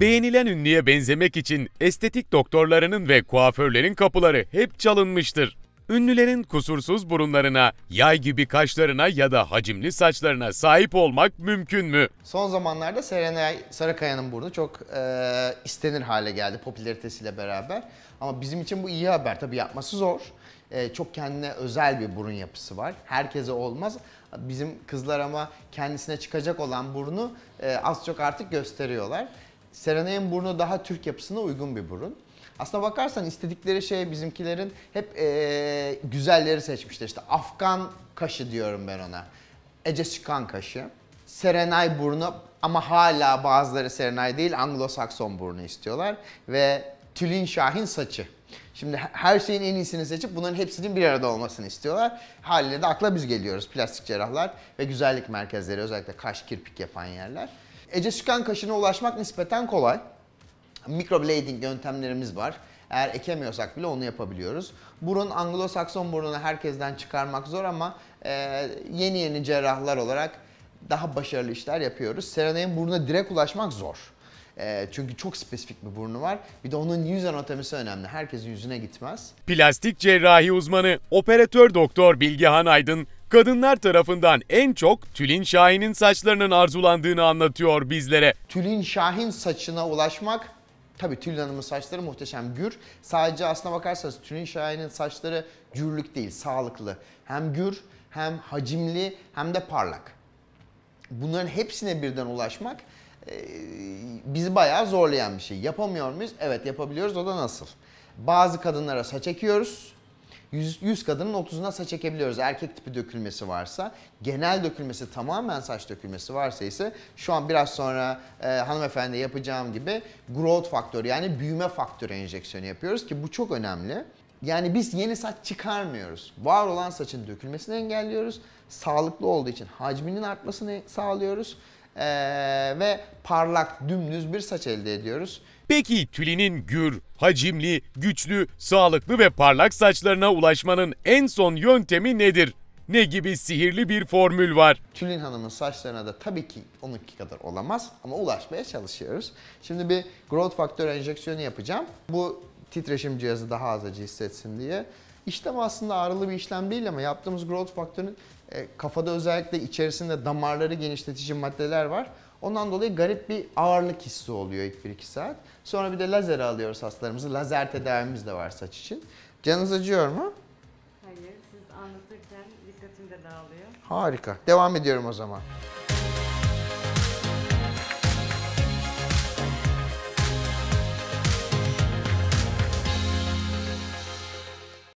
Beğenilen ünlüye benzemek için estetik doktorlarının ve kuaförlerin kapıları hep çalınmıştır. Ünlülerin kusursuz burunlarına, yay gibi kaşlarına ya da hacimli saçlarına sahip olmak mümkün mü? Son zamanlarda Serenay Sarıkaya'nın burnu çok e, istenir hale geldi popülaritesiyle beraber. Ama bizim için bu iyi haber. Tabii yapması zor. E, çok kendine özel bir burun yapısı var. Herkese olmaz. Bizim kızlar ama kendisine çıkacak olan burnu e, az çok artık gösteriyorlar. Serenay'ın burnu daha Türk yapısına uygun bir burun. Aslına bakarsan istedikleri şey bizimkilerin hep e, güzelleri seçmişler. İşte Afgan kaşı diyorum ben ona. Ece Sükan kaşı. Serenay burnu ama hala bazıları Serenay değil Anglo-Sakson burnu istiyorlar. Ve Tülin Şahin saçı. Şimdi her şeyin en iyisini seçip bunların hepsinin bir arada olmasını istiyorlar. Haliyle de akla biz geliyoruz plastik cerrahlar ve güzellik merkezleri özellikle kaş kirpik yapan yerler. Ece Süken kaşına ulaşmak nispeten kolay. Microblading yöntemlerimiz var. Eğer ekemiyorsak bile onu yapabiliyoruz. Burun, Anglo-Sakson burnunu herkesten çıkarmak zor ama e, yeni yeni cerrahlar olarak daha başarılı işler yapıyoruz. Serena'nın burnuna direkt ulaşmak zor. E, çünkü çok spesifik bir burnu var. Bir de onun yüz anatomisi önemli. Herkesin yüzüne gitmez. Plastik cerrahi uzmanı, operatör doktor Bilgehan Aydın kadınlar tarafından en çok Tülin Şahin'in saçlarının arzulandığını anlatıyor bizlere. Tülin Şahin saçına ulaşmak Tabii Tülin Hanım'ın saçları muhteşem gür. Sadece aslına bakarsanız Tülin Şahin'in saçları gürlük değil, sağlıklı. Hem gür, hem hacimli, hem de parlak. Bunların hepsine birden ulaşmak e, bizi bayağı zorlayan bir şey. Yapamıyor muyuz? Evet yapabiliyoruz. O da nasıl? Bazı kadınlara saç ekiyoruz 100, 100 kadının 30'una saç ekebiliyoruz. Erkek tipi dökülmesi varsa, genel dökülmesi tamamen saç dökülmesi varsa ise şu an biraz sonra e, hanımefendi yapacağım gibi growth faktör yani büyüme faktörü enjeksiyonu yapıyoruz ki bu çok önemli. Yani biz yeni saç çıkarmıyoruz. Var olan saçın dökülmesini engelliyoruz. Sağlıklı olduğu için hacminin artmasını sağlıyoruz e, ve parlak, dümdüz bir saç elde ediyoruz. Peki Tülin'in gür, hacimli, güçlü, sağlıklı ve parlak saçlarına ulaşmanın en son yöntemi nedir? Ne gibi sihirli bir formül var? Tülin Hanım'ın saçlarına da tabii ki onunki kadar olamaz ama ulaşmaya çalışıyoruz. Şimdi bir growth faktör enjeksiyonu yapacağım. Bu titreşim cihazı daha az acı hissetsin diye. İşlem aslında ağrılı bir işlem değil ama yaptığımız growth faktörün e, kafada özellikle içerisinde damarları genişletici maddeler var. Ondan dolayı garip bir ağırlık hissi oluyor ilk 1-2 saat. Sonra bir de lazer alıyoruz hastalarımızı. Lazer tedavimiz de var saç için. Canınız acıyor mu? Hayır, siz anlatırken dikkatim de dağılıyor. Harika. Devam ediyorum o zaman.